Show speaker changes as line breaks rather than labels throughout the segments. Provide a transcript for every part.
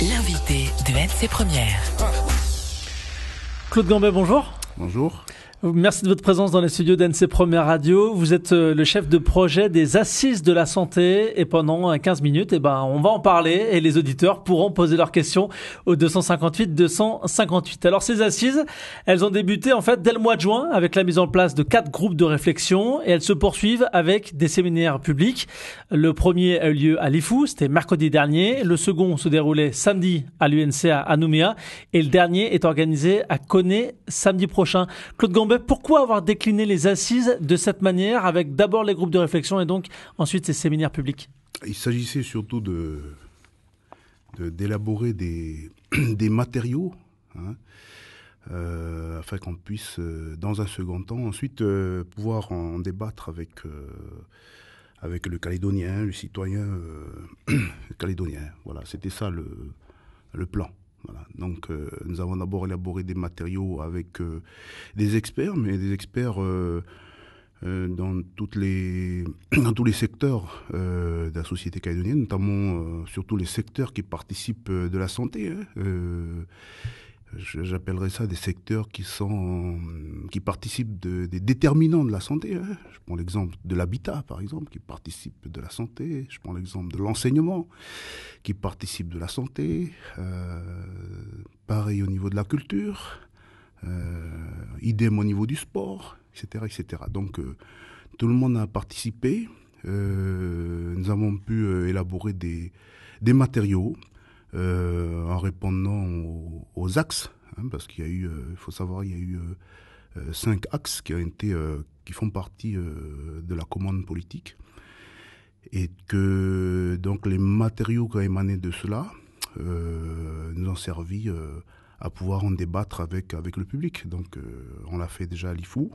L'invité de NC Première.
Claude Gambet, bonjour. Bonjour. Merci de votre présence dans les studios d'NC Première Radio. Vous êtes euh, le chef de projet des Assises de la Santé et pendant 15 euh, minutes, eh ben, on va en parler et les auditeurs pourront poser leurs questions au 258 258. Alors ces assises, elles ont débuté en fait dès le mois de juin avec la mise en place de quatre groupes de réflexion et elles se poursuivent avec des séminaires publics. Le premier a eu lieu à Lifou, c'était mercredi dernier. Le second se déroulait samedi à l'UNC à Nouméa et le dernier est organisé à Coné samedi prochain. Claude Gambon, bah, pourquoi avoir décliné les assises de cette manière, avec d'abord les groupes de réflexion et donc ensuite ces séminaires publics
Il s'agissait surtout de d'élaborer des, des, matériaux hein, euh, afin qu'on puisse, euh, dans un second temps, ensuite euh, pouvoir en débattre avec, avec le Calédonien, le citoyen calédonien. Voilà, c'était ça le, le plan. Donc euh, nous avons d'abord élaboré des matériaux avec euh, des experts, mais des experts euh, euh dans, toutes les, dans tous les secteurs de la société caïdonienne, notamment surtout les secteurs qui participent de la santé. Hein, j'appellerais ça des secteurs qui sont qui participent de, des déterminants de la santé. Hein. Je prends l'exemple de l'habitat, par exemple, qui participe de la santé. Je prends l'exemple de l'enseignement, qui participe de la santé. Euh, Pareil au niveau de la culture, euh, idem au niveau du sport, etc. etc. Donc euh, tout le monde a participé. Euh, nous avons pu élaborer des, des matériaux en répondant aux, axes, hein, parce qu'il y a eu, il faut savoir, il y a eu cinq axes qui, ont été, qui font partie de la commande politique. Et que donc les matériaux qui ont émané de cela euh, nous ont servi euh, à pouvoir en débattre avec, avec le public. Donc euh, on l'a fait déjà à l'IFU,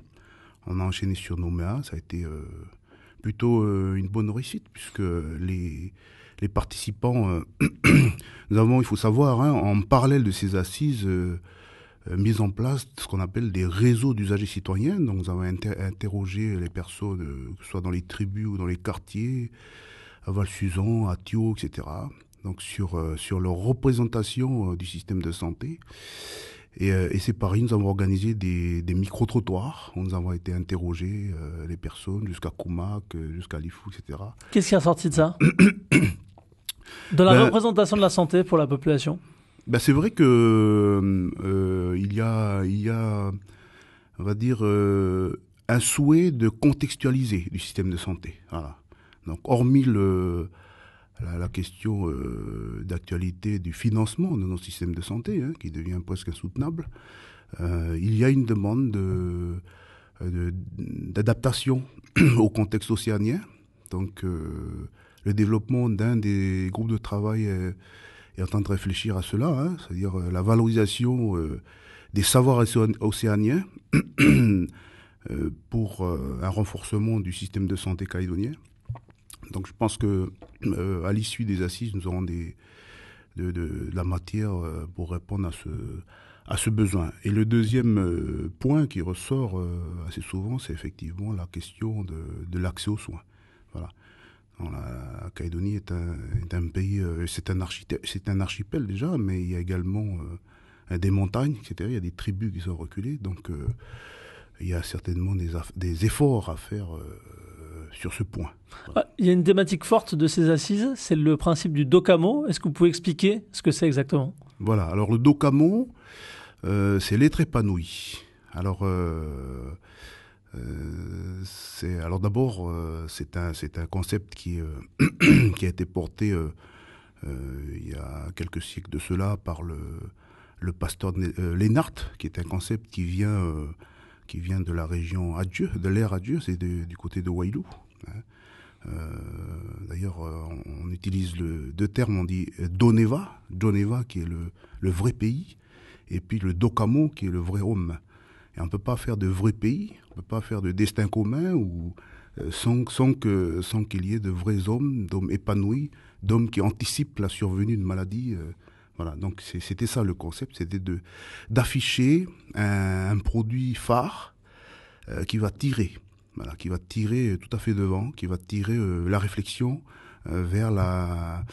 on a enchaîné sur Nouméa, ça a été plutôt une bonne réussite puisque les, les participants, nous avons, il faut savoir, hein, en parallèle de ces assises, mise en place ce qu'on appelle des réseaux d'usagers citoyens. Donc, nous avons interrogé les personnes, que ce soit dans les tribus ou dans les quartiers, à Val-Suzan, à Thio, etc donc sur, euh, sur leur représentation euh, du système de santé. Euh, et, c'est pareil, nous avons organisé des, des micro-trottoirs. Nous avons été interrogés, les personnes, jusqu'à Koumak, jusqu'à Lifou, etc.
Qu'est-ce qui a sorti de ça De la ben, représentation de la santé pour la population
ben, C'est vrai que il, y a, il y a, on va dire, un souhait de contextualiser du système de santé. Voilà. Donc, hormis le, la, question euh, d'actualité du financement de nos systèmes de santé, hein, qui devient presque insoutenable, euh, il y a une demande d'adaptation au contexte océanien. Donc, euh, le développement d'un des groupes de travail est, en train de réfléchir à cela, hein, c'est-à-dire la valorisation des savoirs océaniens pour un renforcement du système de santé calédonien. Donc je pense que euh, à l'issue des assises, nous aurons des, de, la matière euh, pour répondre à ce, à ce besoin. Et le deuxième euh, point qui ressort assez souvent, c'est effectivement la question de, l'accès aux soins. Voilà. la Calédonie est un, pays, c'est un, c'est un archipel déjà, mais il y a également des montagnes, etc. Il y a des tribus qui sont reculées, donc il y a certainement des, des efforts à faire sur ce point.
Ah, il y a une thématique forte de ces assises, c'est le principe du docamo. Est-ce que vous pouvez expliquer ce que c'est exactement
Voilà, alors le docamo, euh, c'est l'être épanoui. Alors, euh, euh, alors d'abord, c'est un, un concept qui, a été porté il y a quelques siècles de cela par le, pasteur Lénart, qui est un concept qui vient qui vient de la région Adieu, de l'ère Adieu, c'est du côté de Wailou, Hein. Euh, d'ailleurs, euh, on, utilise le, deux termes, on dit Doneva, Doneva qui est le, vrai pays, et puis le Docamo qui est le vrai homme. Et on ne peut pas faire de vrai pays, on ne peut pas faire de destin commun ou, euh, sans, sans qu'il y ait de vrais hommes, d'hommes épanouis, d'hommes qui anticipent la survenue d'une maladie. voilà, donc c'était ça le concept, c'était d'afficher un, produit phare qui va tirer qui va tirer euh, tout à fait devant, qui va tirer euh, la réflexion euh, vers la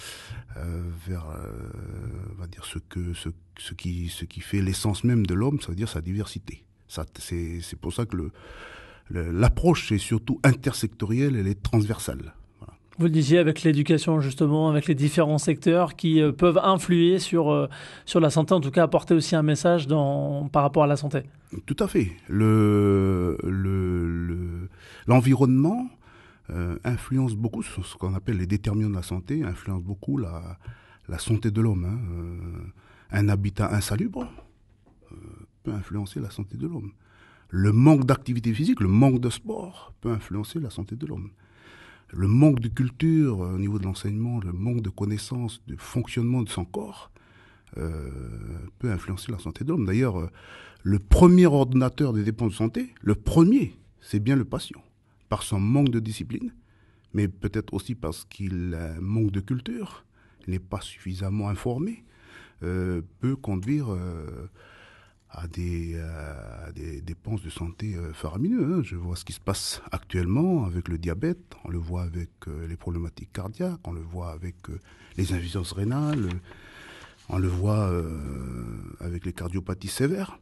vers va dire ce que ce, ce qui ce qui fait l'essence même de l'homme, ça veut dire sa diversité. Ça c'est c'est pour ça que le l'approche est surtout intersectorielle, elle est transversale.
Vous le disiez avec l'éducation justement, avec les différents secteurs qui euh, peuvent influer sur, euh, sur la santé, en tout cas apporter aussi un message par rapport à la santé. Tout à fait.
l'environnement euh, influence beaucoup, ce qu'on appelle les déterminants de la santé, influence beaucoup la, santé de l'homme. Hein. un habitat insalubre peut influencer la santé de l'homme. Le manque d'activité physique, le manque de sport peut influencer la santé de l'homme le manque de culture euh, au niveau de l'enseignement, le manque de connaissances, du fonctionnement de son corps, euh, peut influencer la santé de l'homme. D'ailleurs, euh, le premier ordinateur des dépenses de santé, le premier, c'est bien le patient, par son manque de discipline, mais peut-être aussi parce qu'il manque de culture, n'est pas suffisamment informé, peut conduire... Euh, à des, dépenses de santé euh, faramineuses. Hein. Je vois ce qui se passe actuellement avec le diabète, on le voit avec euh, les problématiques cardiaques, on le voit avec les insuffisances rénales, on le voit avec les cardiopathies sévères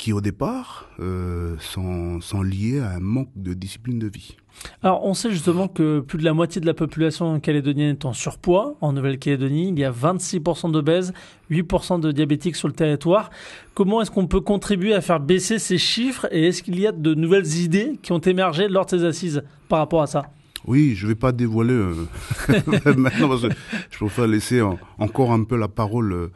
qui au départ euh, sont, sont, liés à un manque de discipline de vie.
Alors on sait justement que plus de la moitié de la population calédonienne est en surpoids. En Nouvelle-Calédonie, il y a 26% d'obèses, 8% de diabétiques sur le territoire. Comment est-ce qu'on peut contribuer à faire baisser ces chiffres et est-ce qu'il y a de nouvelles idées qui ont émergé lors de ces assises par rapport à ça oui, je ne vais pas dévoiler euh, maintenant je préfère laisser
encore un peu la parole euh,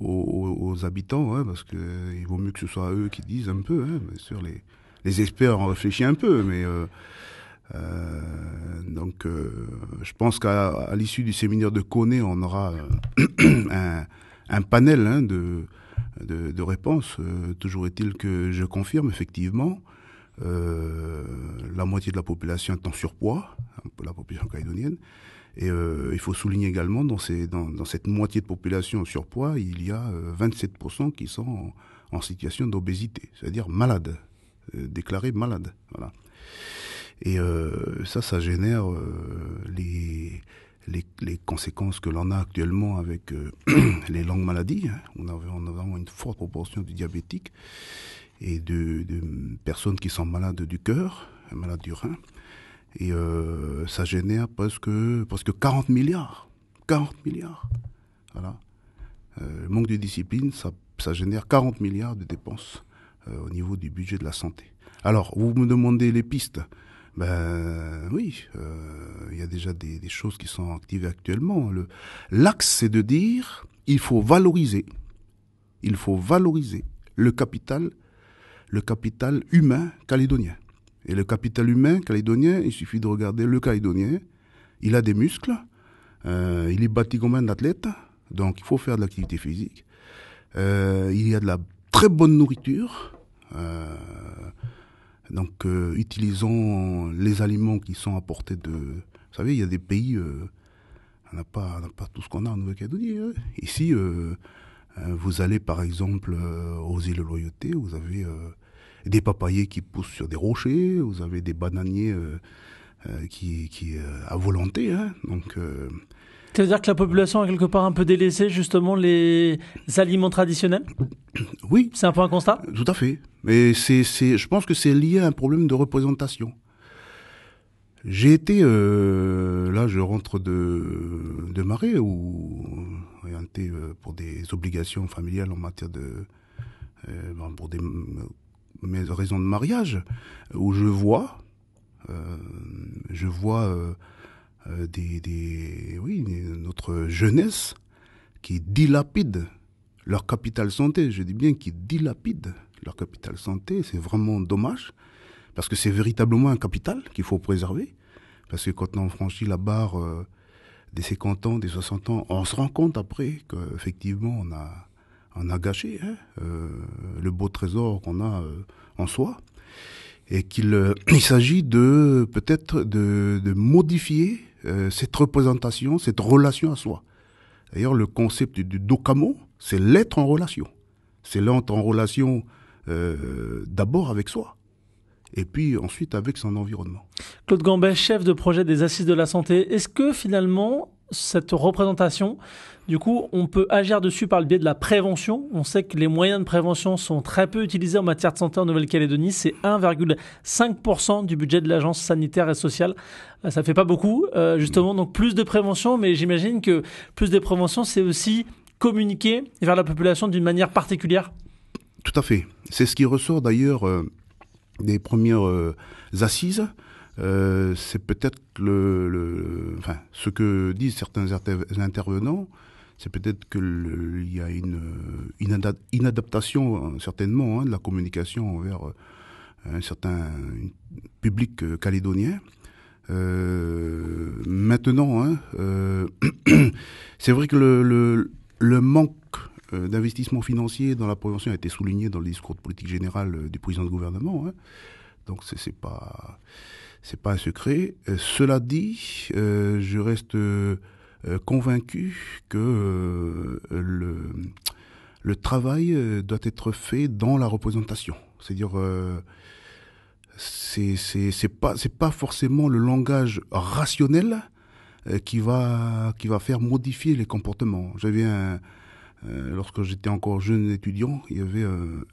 aux, habitants, hein, parce qu'il euh, vaut mieux que ce soit eux qui disent un peu. Hein, bien sûr, les, les experts ont réfléchi un peu, mais euh, euh donc euh, je pense qu'à l'issue du séminaire de Coné, on aura un, un, panel hein, de, de, de, réponses. toujours est-il que je confirme effectivement euh, la moitié de la population est en surpoids, la population calédonienne. Et euh, il faut souligner également, dans, dans, dans, cette moitié de population surpoids, il y a 27% euh, qui sont en, situation d'obésité, c'est-à-dire malades, euh, déclarés malades. Voilà. Et euh, ça, ça génère euh, les, les, les, conséquences que l'on a actuellement avec les longues maladies. Hein. On a, on vraiment une forte proportion de diabétiques et de, de personnes qui sont malades du cœur, malades du rein. Et euh, ça génère presque, que 40 milliards. 40 milliards. Voilà. le euh, manque de discipline, ça, ça, génère 40 milliards de dépenses euh, au niveau du budget de la santé. Alors, vous me demandez les pistes. Ben oui, il y a déjà des, des, choses qui sont activées actuellement. L'axe, c'est de dire, il faut valoriser, il faut valoriser le capital, le capital humain calédonien. Et le capital humain calédonien, il suffit de regarder le calédonien, il a des muscles, euh, il est bâti comme un athlète, donc il faut faire de l'activité physique. Euh, il y a de la très bonne nourriture, euh, donc utilisons les aliments qui sont apportés de... Vous savez, il y a des pays, on n'a pas, pas tout ce qu'on a en Nouvelle-Calédonie. Hein. Ici, vous allez par exemple aux îles Loyauté, vous avez des papayers qui poussent sur des rochers, vous avez des bananiers euh, euh, qui, qui euh, à volonté. Hein, donc,
c'est-à-dire que la population a quelque part un peu délaissé justement les aliments traditionnels Oui. C'est un peu un constat Tout à fait.
Mais c'est, je pense que c'est lié à un problème de représentation. J'ai été, là je rentre de, de Marais, ou orienté pour des obligations familiales en matière de... Ben, pour des mes raisons de mariage, où je vois, euh, je vois euh, euh des, des, oui, notre jeunesse qui dilapide leur capital santé. Je dis bien qui dilapide leur capital santé. C'est vraiment dommage parce que c'est véritablement un capital qu'il faut préserver. Parce que quand on franchit la barre euh, des 50 ans, des 60 ans, on se rend compte après qu'effectivement on a on a gâché hein, euh, le beau trésor qu'on a euh, en soi, et qu'il euh, il s'agit de peut-être de, modifier cette représentation, cette relation à soi. D'ailleurs, le concept du docamo, c'est l'être en relation. C'est l'être en relation d'abord avec soi, et puis ensuite avec son environnement.
Claude Gambet, chef de projet des Assises de la Santé, est-ce que finalement cette représentation, du coup, on peut agir dessus par le biais de la prévention. On sait que les moyens de prévention sont très peu utilisés en matière de santé en Nouvelle-Calédonie. C'est 1,5% du budget de l'agence sanitaire et sociale. Euh, ça ne fait pas beaucoup, euh, justement. Donc plus de prévention, mais j'imagine que plus de prévention, c'est aussi communiquer vers la population d'une manière particulière. Tout à fait. C'est
ce qui ressort d'ailleurs euh, des premières assises euh, c'est peut-être le, le, enfin, ce que disent certains intervenants, c'est peut-être qu'il y a une, une inadaptation hein, certainement hein, de la communication envers euh, un certain public euh, calédonien. Euh, maintenant, hein, c'est vrai que le, le, le manque d'investissement financier dans la prévention a été souligné dans le discours de politique générale du président du gouvernement. Hein. Donc c'est pas c'est pas un secret. Euh, cela dit, euh, je reste euh, convaincu que le, le travail doit être fait dans la représentation. C'est-à-dire, c'est c'est pas c'est pas forcément le langage rationnel qui va qui va faire modifier les comportements. Je viens lorsque j'étais encore jeune étudiant, il y avait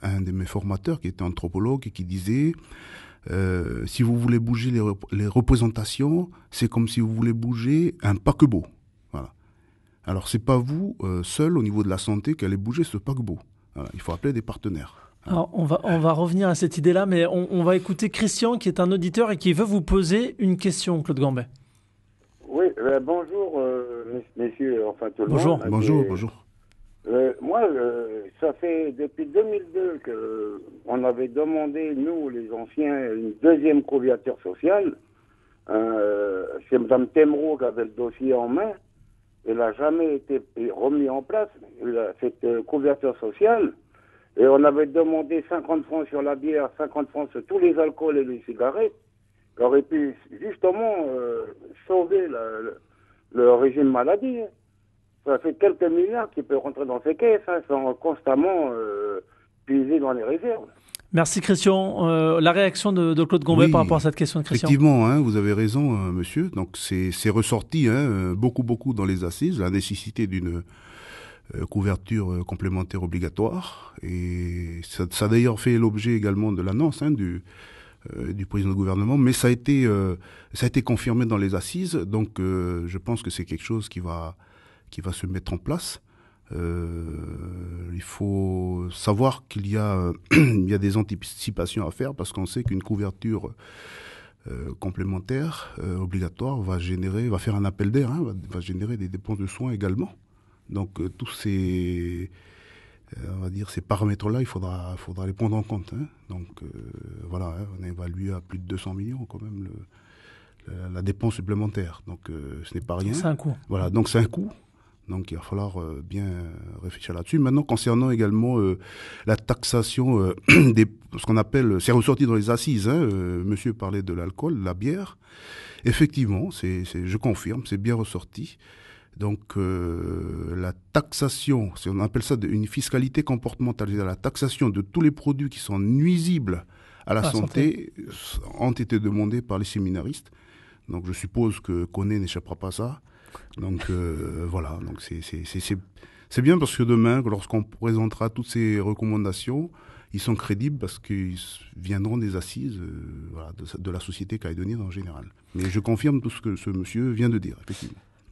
un de mes formateurs qui était anthropologue et qui disait euh, si vous voulez bouger les, représentations, c'est comme si vous voulez bouger un paquebot. Voilà. Alors c'est pas vous euh, seul au niveau de la santé qui allez bouger ce paquebot. Il faut appeler des partenaires.
Alors, on va, on va revenir à cette idée-là, mais on, va écouter Christian, qui est un auditeur et qui veut vous poser une question, Claude Gambet. Oui, euh, bonjour, messieurs, enfin tout le bonjour. Bonjour, bonjour. Euh, moi, euh, ça fait depuis 2002 que
on avait demandé, nous, les anciens, une deuxième couverture sociale. Euh, c'est Mme Temerow qui avait le dossier en main. Elle n'a jamais été remis en place, cette euh, couverture sociale. Et on avait demandé 50 francs sur la bière, 50 francs sur tous les alcools et les cigarettes, qui aurait pu justement sauver le, régime maladie. Hein ça fait quelques milliards qui peuvent rentrer dans ces caisses, hein, sont constamment euh, puisés dans les réserves.
Merci Christian. Euh, la réaction de, de Claude Gombet par rapport à cette question Christian Effectivement, hein, vous avez
raison, euh, monsieur. Donc c'est ressorti hein, euh, beaucoup, beaucoup dans les assises, la nécessité d'une couverture complémentaire obligatoire. Et ça, ça a d'ailleurs fait l'objet également de l'annonce hein, du, du président du gouvernement, mais ça a été, ça a été confirmé dans les assises. Donc, je pense que c'est quelque chose qui va, qui va se mettre en place. Euh, il faut savoir qu'il euh, y, a, des anticipations à faire parce qu'on sait qu'une couverture euh, complémentaire obligatoire va générer, va faire un appel d'air, hein, va, générer des dépenses de soins également. Donc tous ces, on va dire ces paramètres-là, il faudra, les prendre en compte. Hein. Donc voilà, hein, on évalue à plus de 200 millions quand même la, la, dépense supplémentaire. Donc ce n'est pas rien. C'est un coût. Voilà, donc c'est un coût. Donc il va falloir euh, bien réfléchir là-dessus. Maintenant, concernant également euh, la taxation euh, des ce qu'on appelle, c'est ressorti dans les assises. Hein, monsieur parlait de l'alcool, la bière. Effectivement, c'est, je confirme, c'est bien ressorti. Donc la taxation, on appelle ça une fiscalité comportementale, la taxation de tous les produits qui sont nuisibles à la, santé, ont été demandés par les séminaristes. Donc je suppose que Coné n'échappera pas à ça. Donc euh, voilà, donc c'est bien parce que demain, lorsqu'on présentera toutes ces recommandations, ils sont crédibles parce qu'ils viendront des assises euh, de, la société calédonienne en général. Mais je confirme tout ce que ce monsieur vient de dire,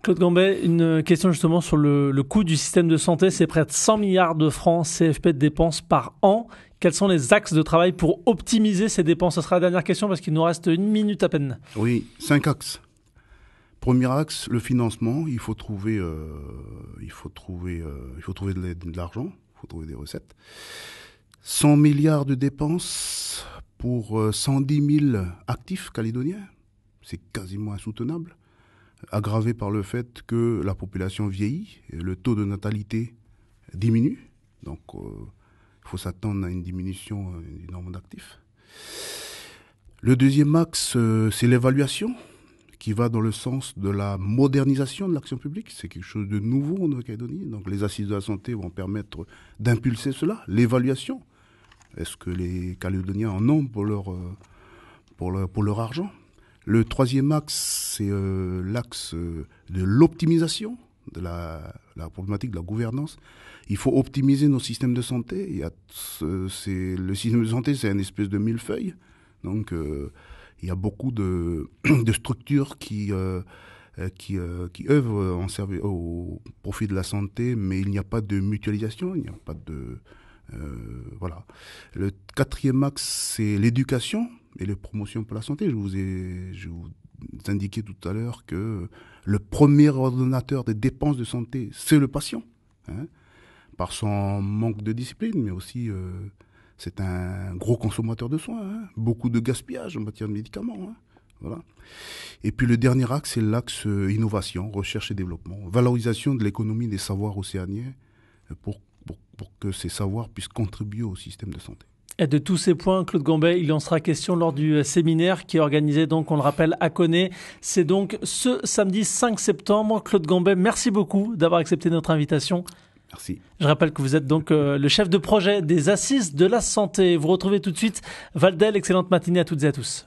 Claude Gambet, une question justement sur le, le coût du système de santé. C'est près de 100 milliards de francs CFP de dépenses par an. Quels sont les axes de travail pour optimiser ces dépenses Ce sera la dernière question parce qu'il nous reste une minute à peine. Oui, cinq
axes. Premier axe, le financement. Il faut trouver, euh, il faut trouver, euh, il faut trouver de l'argent, il faut trouver des recettes. 100 milliards de dépenses pour 110 euh, 000 actifs calédoniens, c'est quasiment insoutenable. Aggravé par le fait que la population vieillit, et le taux de natalité diminue, donc il faut s'attendre à une diminution du nombre d'actifs. Le deuxième axe, c'est l'évaluation qui va dans le sens de la modernisation de l'action publique. C'est quelque chose de nouveau en Nouvelle-Calédonie. Donc les assises de la santé vont permettre d'impulser cela, l'évaluation. Est-ce que les Calédoniens en ont pour leur, euh, pour leur, pour leur argent Le troisième axe, c'est euh, l'axe euh, de l'optimisation de la, problématique de la gouvernance. Il faut optimiser nos systèmes de santé. Il y a, le système de santé, c'est une espèce de millefeuille. Donc, il y a beaucoup de, de structures qui, euh, euh, qui, euh, qui œuvrent en service au profit de la santé, mais il n'y a pas de mutualisation, il n'y a pas de... voilà. Le quatrième axe, c'est l'éducation et les promotions pour la santé. Je vous ai je vous indiqué tout à l'heure que le premier ordonnateur des dépenses de santé, c'est le patient, hein, par son manque de discipline, mais aussi c'est un gros consommateur de soins, hein. beaucoup de gaspillage en matière de médicaments. Hein. Voilà. Et puis le dernier axe, c'est l'axe euh, innovation, recherche et développement, valorisation de l'économie des savoirs océaniens euh, pour, que ces savoirs puissent contribuer au système de santé.
Et de tous ces points, Claude Gambet, il en sera question lors du euh, séminaire qui est organisé, donc, on le rappelle, à Coné. C'est donc ce samedi 5 septembre. Claude Gambet, merci beaucoup d'avoir accepté notre invitation. Merci. Je rappelle que vous êtes donc euh, le chef de projet des Assises de la Santé. Vous retrouvez tout de suite Valdel. Excellente matinée à toutes et à tous.